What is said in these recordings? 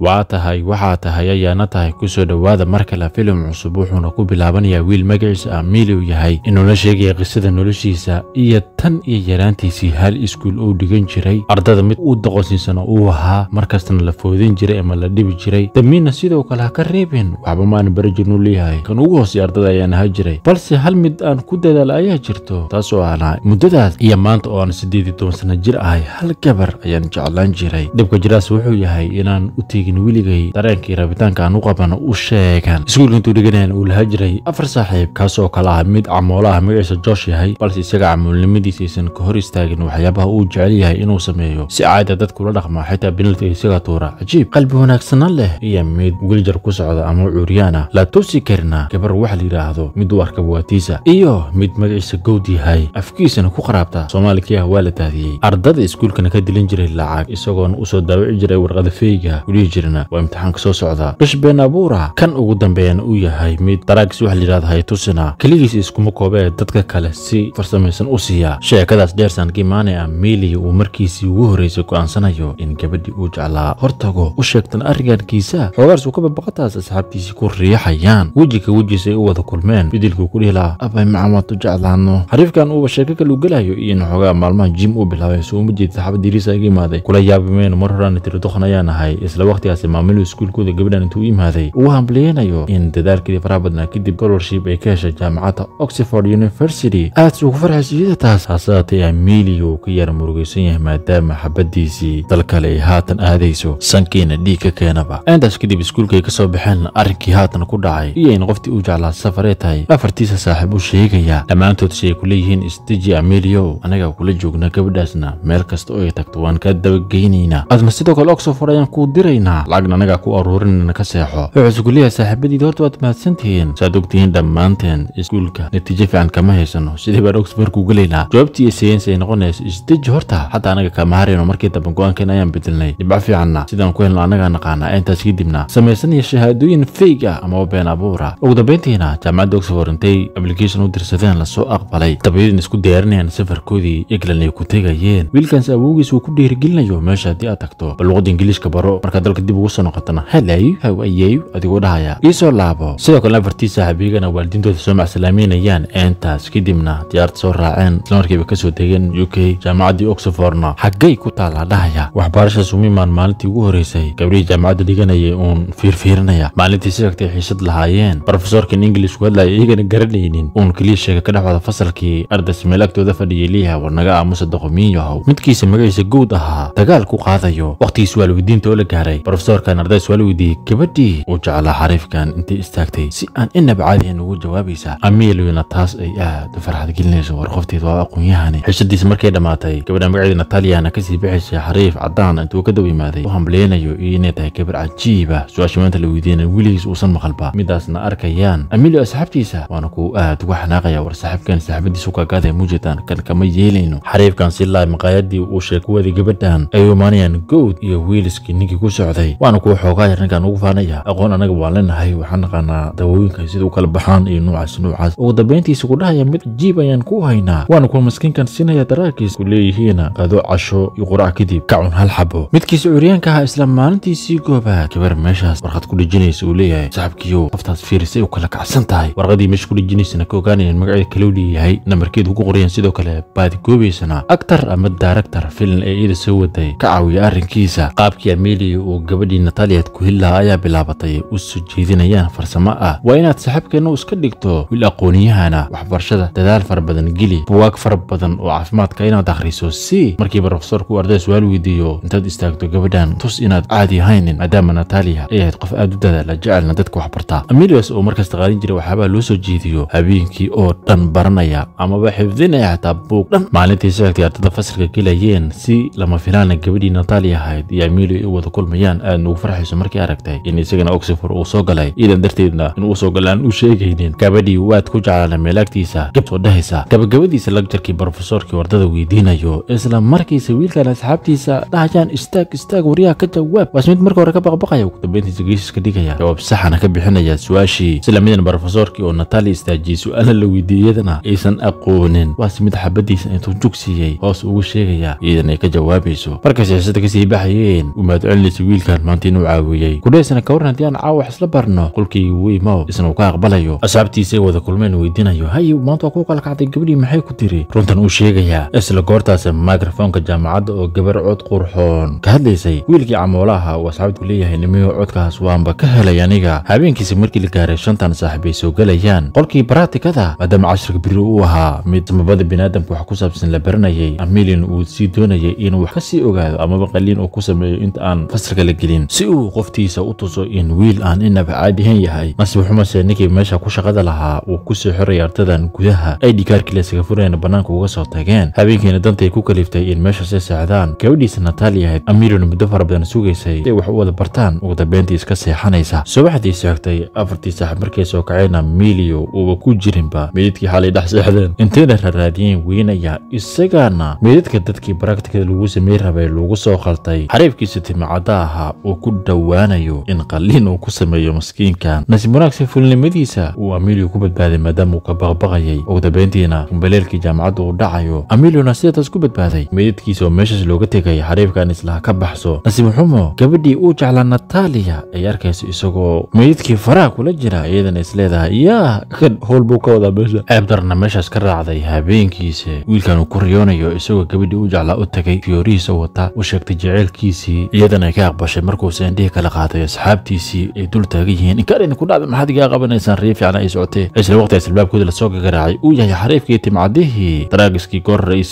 waa tahay waxaa tahay ayaana tahay kusoo dhowaada mar kale filim cusub wuxuuna ku bilaabanayaa wiil magaciisa amili ah u yahay inuuna sheegaya qisada noloshiisa iyo tan iyo yaraantiisii hal iskuul uu dhigan jiray ardada mid u doqonsiinsano uu ahaa markastana la foodin jiray ama la dhibi jiray damiinna sidoo kale ha ka reebeen waxba maana bari jirnu leeyahay kan ugu hoosay ardada ayaan ahaa jiray balse hal mid aan ku dadaala ayaa jirto taasoo aanaa muddadaas iyo maanta oo aan siddeed iyo toban sano jir ahay hal gabar ayaan jeclaan jiray dhibka jiraas wuxuu yahay inaan ut sheegin weligay dareenkii rabitaanka aan u qaban u sheegan iskuul intuu dhiganayaan uu laha jiray afar saaxiib kaasoo kale ah mid camoolaha magaciisa joosh yahay balse isaga camuulnimadiisaysan ka hor istaagin waxyaabaha uu jecel yahay inuu sameeyo si caada dadkula dhaqma xitaa binalti isaga tuura cajiib qalbi wanaagsana leh iyo mid wiljar ku socda ama cuuryaan ah la tusi karina gabar waxa la yidhaahdo mid u arka waatiisa iyo mid magaciisa gowd yahay afkiisana ku qaraabta soomaalikii ah waa la daadiyey ardada iskuulkana ka dilin jiray lacag isagoona usoo daawici jiray warqada feyga jirna waa imtixaanka soo socda bish been abuura kan ugu dambeeyana uu yahay mid daraagis waxa la layidhahda haytusina keligiis iskuma koobee dadka kale si farsamaysan u siiya sheekadaas dheersan kimaane a ah, miili uu markiisii ugu horraysay go'aansanayo in gabadhii uu jeclaa hortago u sheegtan arrinkankiisa xoogaas uu ka babaqataas asxaabtiisii ku riixayaan wejiga wejiisa ay u wada kulmeen bidilkuu ku dhihi lahaa abay macamaadu jeclaano xariifkan uuba sheeko kale u gelayo iyo in xoogaa maalmaha jim uu bilaabay soo uma jeeda saxaabaddiiriisa iga imaaday kula yaabi mar horaana tiri duqan ahay isla waqti wakhtigaasi maamiluu iskuulkooda gabadhan intuu u yimaaday uu hambaliyeynayo in dadaalkeedii faraha badnaa kadib scholarship ay ka heshay jaamacadda oxford university aadsi ugu farxaysiiyada taas hasaatay ameeliga uu ka yar murugaysan yahay maadaama xabaddiisii dal kale ay haatan aadayso sankiina dhiig ka keenaba intaas kadib iskuulka ay ka soo baxeen arrinkii haatan ku dhacay iyo in qoftii uu jeclaa safaree tahay afartiisa saaxiib u sheegayaa dhammaantood si ay ku leeyihiin isteji ameeliow ah, annagaa kula joogna gabadhaasna meel kasta oo ay tagto waan kaa dabageynaynaa adna sidoo kale oxford ayaan kuu diraynaa ahaydna lacagna anagaa ku aruurinana ka seexo wuxuusu saaxiibadiidi horta waad mahadsantihiin saad ogtihiin dhammaanteen iskuulka natiijo fiican kama haysano sidii baan ogs markuu gelaynaa jawaabtii sayens ay noqonaysa isdeji horta xataa anaga kama harayno markii dambe go-aankan ayaan bedelnay dhibco fiicanna sidaan ku helno anagaa naqaana intaas kadibna samaysanaya shahaadooyin feig ah amaba been abuura ugu dambayntiina jaamacadda oxford intay application u dirsadeen lasoo aqbalay dabayadan isku diyaarinayaan safarkoodii eglan ay ku tegayeen wiilkaans awoogiis uu ku dhiirigelinayo meesha haddii aad tagto balluuqadda ingiliishka baro markaa dalka dib ugu soo noqotana halayu hawayeyu adigu dhahaya iisoo laabo sidoo kalena afartiisa habeegana waalidiintooda soo macsalaameynayaan eentaas kadibna diyaarta soo raaceen islamarkiiba kasoo degeen u k jaamacaddii oxforna xaggay ku taalaa dhahaya waxbaarashaas umimaan maalintii ugu horeysay gabrihii jaamacadda dhiganayay uun fiirfiirinaya maalintii siragtay xiisad lahaayeen brofesorkan ingiliishku hadlaya iyagana garanaynin uun keliya sheega ka dhexooda fasalkii ardays meel agtooda fadhiyay liiha war naga aamusa doqomiinyahow midkiisa magaciisa guud ahaa dagaal ku qaadayo wakhtigiis waalidiinta oo la gaaray rofesorkan arday su-aal weydiiyey gabadhii uu jeclaa xariifkan intay istaagtay si aan inaba caadihan ugu jawaabaysaa amiilweyna taas ay aad u farxad gelinayso war qofteed waa aqoonyahani yahani xishadiisa markay dhammaatay gabadha magaceeda nataliana kasii bixaysay xariif caddaan intuu ka dawaymaaday u hamblaynayo iyo inay tahay gabar cajiiba su-aasha maanta la weydiinay weligiis uusan maqalba midaasna arkayaan amiilio asxaabtiisa waana kuu aad ugu xanaaqaya war saaxiibkan saaxiibadiisa u kaagaadaya kan kama yeelayno xariifkan si laay maqaayadii uu sheeg kuwadii gabadhan ay maanayaan gowd iyo wiiliskii ninkii ku socday tahay waana kuwa xoogaa ninkaan ugu faanaya aqoon annaga waan leenahay waxaan naqaanaa dawooyinka sida u kala baxaan iyo nuucaas nuucaas ugu dambayntiisa ku dhahaya mid jiib ayaan ku haynaa waana kuwa maskiinkan siinaya daraalkiis ku leeyihiina qado casho iyo quraac kadib kacun cun hal xabo midkiisa curyaanka ah isla maalintiisii goobaa gabar meeshaas warqad ku dhejinaysa uu leeyahay saxabkiiyo qoftaas fiirisay u kala kacsan tahay warqadii meesha ku dhejinaysana ka ogaanayaan magaceeda kalou leeyahay namarkeeda ugu qorayaan sidoo kale baadigoobaysana aktar ama daaragtar filin ee iida soo waday ka caawiya arrinkiisa qaabkii ameeliya uu gabadhii nataliya kuhilla ayaa bilaabatay u soo jeedinayaan farsamo ah waa inaad saaxiibkeenna iska dhigto wiil aqooniyahana waxbarashada dadaal fara badan geli buwaag fara badan oo caafimaadka inaad akhriso si markii brofesorku arday su-aal weydiiyo intaad istaagto gabadhan tus inaad caadi ahaynin maadaama nataliya ay ahayd qof aad u dadaala jecelna dadka waxbarta amilias oo markasta qaadin jiray waxyaabaa loo soo jeediyo habeenkii oo dhan baranaya amaba xifdinaya xataa buug dhan maalintii sagtay ardada fasalka gelayeen si lama filaana gabadhii nataliya ahayd iyo amilio ay u wada kulmayaan aadaan aadna eh, ugu farxayso markii aragtay in isagana oxfor uu soo galay iidan darteedna in uuso galaan u sheegaynin gabadhii waad ku jeclaana meelaagtiisa gab soo dhahaysa gabagabadiisa lagjarkii brofesoorkii wardada weydiinayo isla markiisa wiilkan asxaabtiisa dhahayaan istaag istaag waryaha ka jawaab waas mid marka hore ka baqbaqaya ugu dambayntiisa geesiska dhigaya jawaab saxana ka bixinaya su-aashii isla midan brofesorkii oo natali istaajiyey su aalna la weydiiyadana aysan aqoonin waas mid xabadiisa intuu jug siiyey hoos ugu sheegaya iidan ay ka jawaabayso markay siyaasada kasii baxayeen u mahadcelinaysa wiil wiilkan maanta inuu caawiyey kudhaysna ka warran haddii aan caawax isla barno qolkii wuu imow isna uu ka aqbalayo asxaabtiisay wada kulmeen weydinayo hayow maanta waa kuu qalqacday gabadhii maxay ku tiri runtan uu sheegayaa isla goortaas mikrofoonka jaamacadda oo gabar cod qurxoon ka hadlaysay wiilkii camoolaha uu asxaabtu leeyahay nimiyo codkaas waanba ka helay aniga habeenkiisa markii la gaaray shantan saaxiib ay soo gelayaan qolkii baraatikada maadaama casharka biri uu ahaa mid samabada biniaadamka wax ku saabsan la baranayay amilin uu sii doonayay inuu wax ka sii ogaado amaba qaliin uu ku sameeyo inta aan fasalka tixgelin si uu qoftiisa u tuso in wiil aan inaba caadi ahan yahay nasiib xumase ninkii meesha ku shaqada lahaa uu ku kusii xoray ardadan gudaha ay lasaga furayna bannaanka uga soo tageen habeenkiina dantay ku kaliftay in meeshaasay seexdaan gabadhiisa nataaliya amiirina muddo fara badan sugaysay si ay wax u wada bartaan ugu dambeyntii iska seexanaysa subaxdii seegtay afartii saax markay soo kacayna miiliyo uuba ku jirinba meydadkii xalay dhex seexdeen intayna raaraadiyeen weynaya isagaana meydadka dadkii baraktikada lagu sameyn rabay lagu soo qaltay xariifkiisa timacadda aha ahaa uu ku dhowaanayo in qalliin uu ku sameeyo maskiinkan nasiib wanaag si fulnimadiisa uu amiliyo ku badbaaday maadaama uu ka baqbaqayay ugu dambeyntiina kumbaleelkii jaamacadda uu dhacayo amiliyona sidataas ku badbaaday meydadkiisa oo meeshaas looga tegay xariifkan islaha ka baxso nasiib xumo gabadhii uu jeclaa nataaliya ay arkayso isagoo meydadkii faraha kula jira iyadana isleedahay yaa howl buu ka wadaa meesha ceebdarna meeshaas ka raacday habeenkiisa wiilkan uu ku riyoonayo isagoo gabadhii u jeclaa u tegay fiyoorihiisa wata u sheegtay jaceylkiisii iyadana ay ka aqbashay dhashay markuu sendhihi kala qaatay asxaabtiisii ay dul taagan yihiin inkaan ku dhacda maxaad igaa qabanaysaan ree fiican ay socotee isla waqtigaas albaabkooda lasoo gagaraacay uu yahay xariifkii timcadihii daraagiskii goorara ay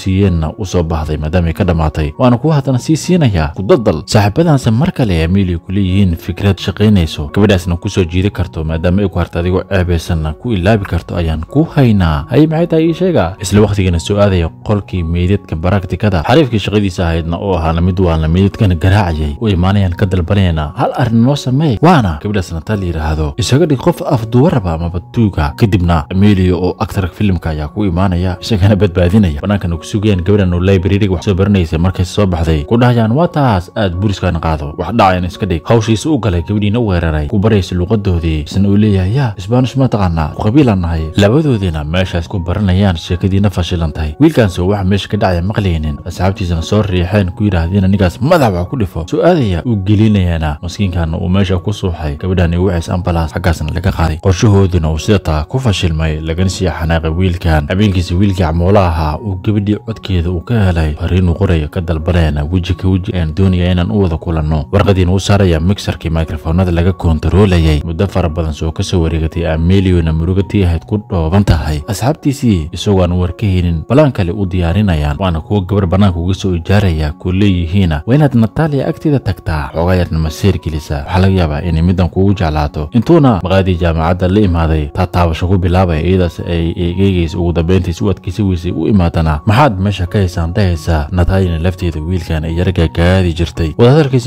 u soo bahday maadaamay ka dhammaatay waana kuwa haddana sii siinayaa kudadal saaxiibadaanse mar kale amiili ku leeyihiin fikrad shaqaynayso gabadhaasna ku soo jiidi karto maadaama ay ku harta adigoo ceebaysanna ku ilaabi karto ayaan ku haynaa ayay maxay tahay ii sheega isla waqtigana soo aadaya qolkii meydadka baraagtikada xariifkii shaqadiisa ahaydna oo ahaana mid waalna meydadkana garaacayay u imaanayaan ayaan ka dalbanaynaa hal arrin noo sameey waana gabdhaas nataal yidhaahdo isaga dhig qof afduwaraba mabaduuga kadibna amelia oo aktarka filimka ayaa ku imaanaya isagana badbaadinaya bannaankana ku sugayaan gabdhan oo librariga wax soo baranaysay markay soo baxday ku dhahayaan waa taas aad buriskan qaado wax dhacayan iska dhig hawshiisa u galay gabadhiina weeraray ku baraysa luqadoodii isna uu leeyahay ya isbaanish ma taqaanaa ku qabiilaan nahay labadoodiina meeshaas ku baranayaan sheekadiina fashilan tahay wiilkaanso waxa meesha ka dhacaya maqlaynin asxaabtiisana soo riixeen ku yidhaahdeen ninkaas madax wax ku dhifo so-aadaya gelinayaana maskiinkan uu meesha ku suuxay gabadhani wacis ambalas xaggaasna laga qaaday qorshahoodina uu sida taa ku fashilmay lagana sii xanaaqay wiilkan habeenkiisa wiilkii acmuula ahaa uu gabadhii codkeeda uu ka helay fariinuu qorayo ka dalbanayana weji ka weji ayaan doonaya inaan u wada kulanno warqadiina u saaraya mixarkii mikrofoonada laga kontaroolayay muddo fara badan soo ka soo wareegatay ameliyona murugati ahayd ku dhooban tahay asxaabtiisii isagoo aan war ka helin balaan kale u diyaarinayaan waana kuwa gabar bannaanka uga soo ijaaraya kuu leeyihiina waa inaad nataaliya agteeda tagtaa xoogaa yarna maseer gelisaa waxaa laga yaabaa inay middan kuugu jeclaato intuuna maqaadii jaamacadda la imaaday taa taabasho ku bilaabay iyadaas ay eegeygays ugu dambayntiis u adkaysa weysay u imaadana maxaad meesha ka haysaan dahaysaa natayana lafteeda wiilkan ay yar gaagaadi jirtay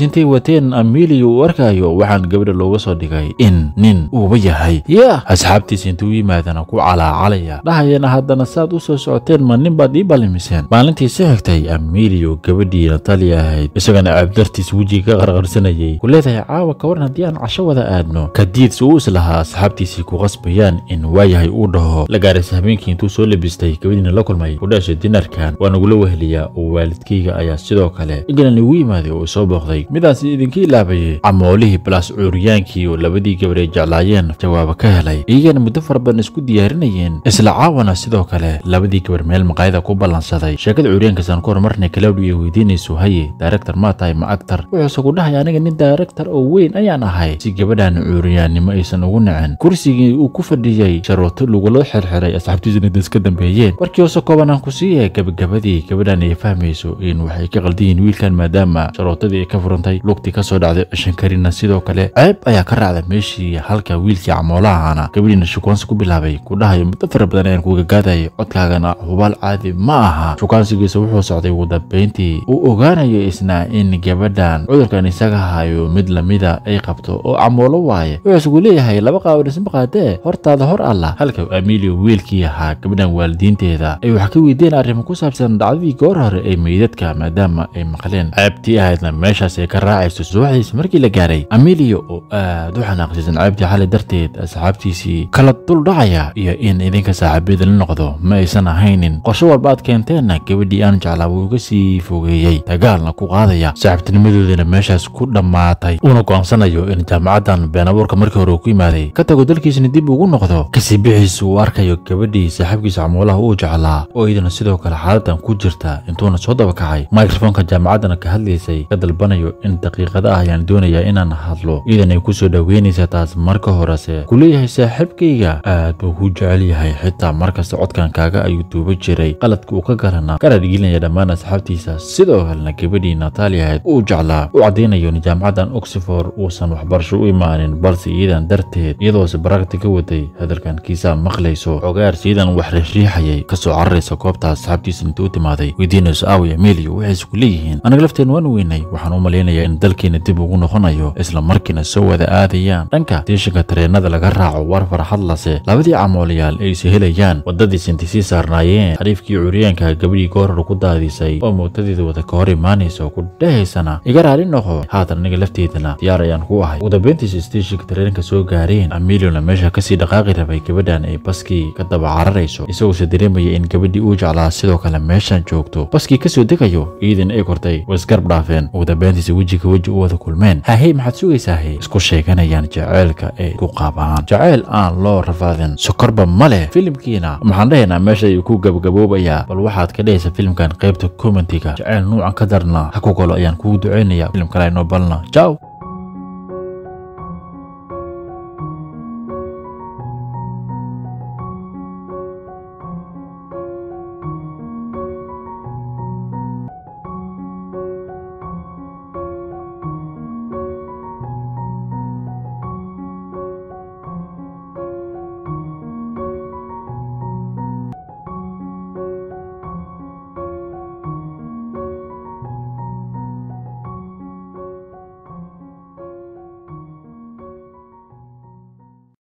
intay wateen amiliya uu arkaayo waxaan gabadha looga soo dhigay in nin uuba yahay yah asxaabtiis intuu yimaadana ku calaacalaya dhahayana haddana saad u soo socoteen ma nin baad ii balimiseen maalintii si xigtay amiliyo gabadhii nataliya ahayd isagana abdartiis wejiga qarqarsanayay ku leedahay caawa ka waran haddii aan casho wada aadno kadiid si uu islahaa asxaabtiisii ku qasbayaan in waayahay uu dhaho la gaaraysa habeenkii intuu soo labistay gabadiina la kulmay ku dhashay dinarkan waa nagula weheliyaa oo waalidkayga ayaa sidoo kale england igu yimaaday oo isoo booqday midaas idinka ilaabayay camoolihii balas cuuryaankii oo labadii gabaree jeclaayeen jawaaba ka helay iyagana muddo fara badan isku diyaarinayeen isla caawana sidoo kale labadii gabar meel maqaayada ku ballansaday sheekada cuuryaankaasaan ku horumarnay kalawdhi iyo weydiinayso haye director maa tahay ma actor wuxuuse ku dhahay aniga nin daaragtar oo weyn ayaan ahay si gabadhan cuuriyaannimo aysan ugu nacin kursigii uu ku fadhiyey sharooto lagula xirxiray asxaabtiisuna daska dambeeyeen warkii hoose kooban aan ku siiyay gabagabadii gabadhan ay fahmayso in waxay ka qaldiyiin wiilkan maadaama sharootadii ay ka furantay lugtii ka soo dhacday cishankarina sidoo kale ceeb ayaa ka raacday meeshii halka wiilkii camoolahaana gabadhiina shukaansi ku bilaabay ku dhahayo muddo fara badan ayaan kugagaadayay codkaagana hubaal caadi ma aha shukaansigiisa wuxuu socday ugu dambeyntii uu ogaanayo isna in gabadhan cudurkan kan isaga hayo mid lamida ah ay qabto oo camoolo waaye wuxuu isugu leeyahay laba qaawin isma qaadee hortaada hor allah halka emilio wiilkii ahaa gabdhan waalidiinteeda ay wax ka weydieen arrimo ku saabsan dhacdadii goor hore ee meydadka maadaama ay maqleen ceebtii ahaydna meeshaas ay ka raacayso subaxdiis markii la gaaray amilio oo aad u xanaaqsiisan ceebtii xali darteed asxaabtiisii kala dul dhacaya iyo in idinka saaxiibada la noqdo ma aysan ahaynin qorsho walba aad keenteenna gabadhii aan jeclaa wuu uga sii fogeeyey dagaalna ku qaadaya saaxiibtinimadoodana meesha heshiiskaas ku dhammaatay uuna go'aansanayo in jaamacaddan been abuurka markii hore uu ku yimaaday ka tago dalkiisna dib ugu noqdo kasi bixiisa uu arkayo gabadhii saaxiibkiisa camuulaha uu jeclaa oo iidana sidoo kale xaaladan ku jirta intuuna soo dabakacay mikrofonka jaamacaddana ka hadlaysay ka dalbanayo in daqiiqada ah ayaan doonayaa inaan hadlo iidan ay ku soo dhoweynaysa taas marka horese ku leeyahay saaxiibkayga aad buu ku jecel yahay xitaa markasta codkan kaaga ayuu duuba jiray qaladka uu ka galana ka raadgelinaya dhammaan asxaabtiisa sidoo kalena gabadhii nataali ahayd uu jeclaa qorsheynayo in jaamacadan oxford uusan waxbarasho u imaanin balse iidan darteed iyadoose baragta ka waday hadalkan kiisaa maqlayso xogaars siidan wax rashiixayay kasoo cararaysa goobta asxaabtiisa intuu timaaday weydiinayso aawiya meeliyo waxayse ku leeyihiin anaga lafteen waan weynay waxaan u malaynayaa in dalkiina dib ugu noqonayo isla markiina soo wada aadayaan dhanka stishanka tareennada laga raaco war farxadlase labadii camoolayaal ayse helayaan waddadiis intay sii saarnaayeen xariifkii curyaanka gabadhii gooror ku daadisay oo mootadeeda wada ka hor imaanaysa ku dhahaysana iga raali noqo oo haatan aniga lafteedana diyaar ayaan ku ahay ugu dambeyntiisa isteeshinka tareenka soo gaareen amiliona meesha kasii dhaqaaqi rabay gabadhan ay baskii ka daba cararayso isagoose dareemaya in gabadhii uu jeclaa sidoo kale meeshan joogto baskii kasoo degayo ciidan ay kortay waisgarab dhaafeen ugu dambeyntiisa wejiga weji u wada kulmeen hahey maxaad sugaysaa isku sheeganayaan jaceylka ay ku qaabaan jaceyl aan loo rafaadin sokorba ma leh filimkiina maxaan dhahaynaa meesha ayuu ku gabagaboobayaa bal waxaad ka dhehaysa filimkan qaybta commentiga jaceyl nuucan ka darna ha ku galo ayaan kugu duceynayaa filimkale Moreno Balno. Ciao!